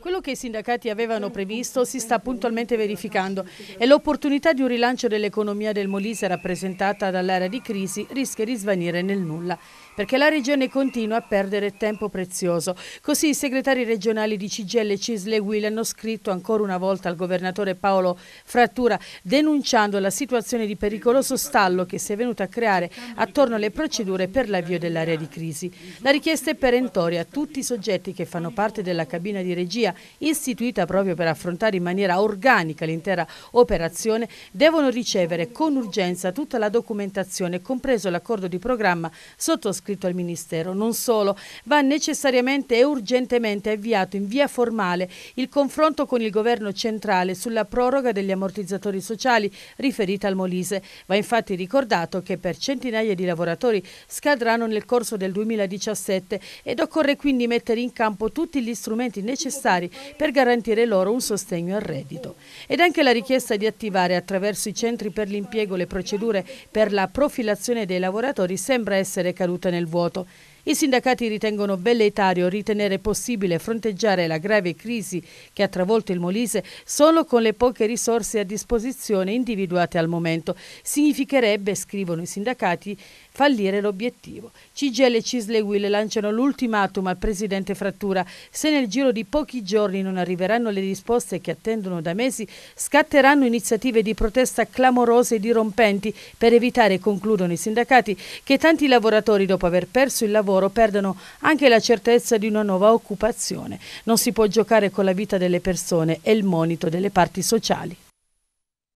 Quello che i sindacati avevano previsto si sta puntualmente verificando e l'opportunità di un rilancio dell'economia del Molise rappresentata dall'area di crisi rischia di svanire nel nulla perché la regione continua a perdere tempo prezioso. Così i segretari regionali di Cigelle, Cisle e Will hanno scritto ancora una volta al governatore Paolo Frattura denunciando la situazione di pericoloso stallo che si è venuta a creare attorno alle procedure per l'avvio dell'area di crisi. La richiesta è perentoria a tutti i soggetti che fanno parte parte della cabina di regia istituita proprio per affrontare in maniera organica l'intera operazione, devono ricevere con urgenza tutta la documentazione, compreso l'accordo di programma sottoscritto al Ministero. Non solo, va necessariamente e urgentemente avviato in via formale il confronto con il Governo centrale sulla proroga degli ammortizzatori sociali riferita al Molise. Va infatti ricordato che per centinaia di lavoratori scadranno nel corso del 2017 ed occorre quindi mettere in campo tutti tutti gli strumenti necessari per garantire loro un sostegno al reddito. Ed anche la richiesta di attivare attraverso i centri per l'impiego le procedure per la profilazione dei lavoratori sembra essere caduta nel vuoto. I sindacati ritengono velleitario ritenere possibile fronteggiare la grave crisi che ha travolto il Molise solo con le poche risorse a disposizione individuate al momento. Significherebbe, scrivono i sindacati, fallire l'obiettivo. CGL e Cisle Will lanciano l'ultimatum al presidente Frattura. Se nel giro di pochi giorni non arriveranno le risposte che attendono da mesi, scatteranno iniziative di protesta clamorose e dirompenti per evitare, concludono i sindacati, che tanti lavoratori dopo aver perso il lavoro lavoro perdono anche la certezza di una nuova occupazione. Non si può giocare con la vita delle persone e il monito delle parti sociali.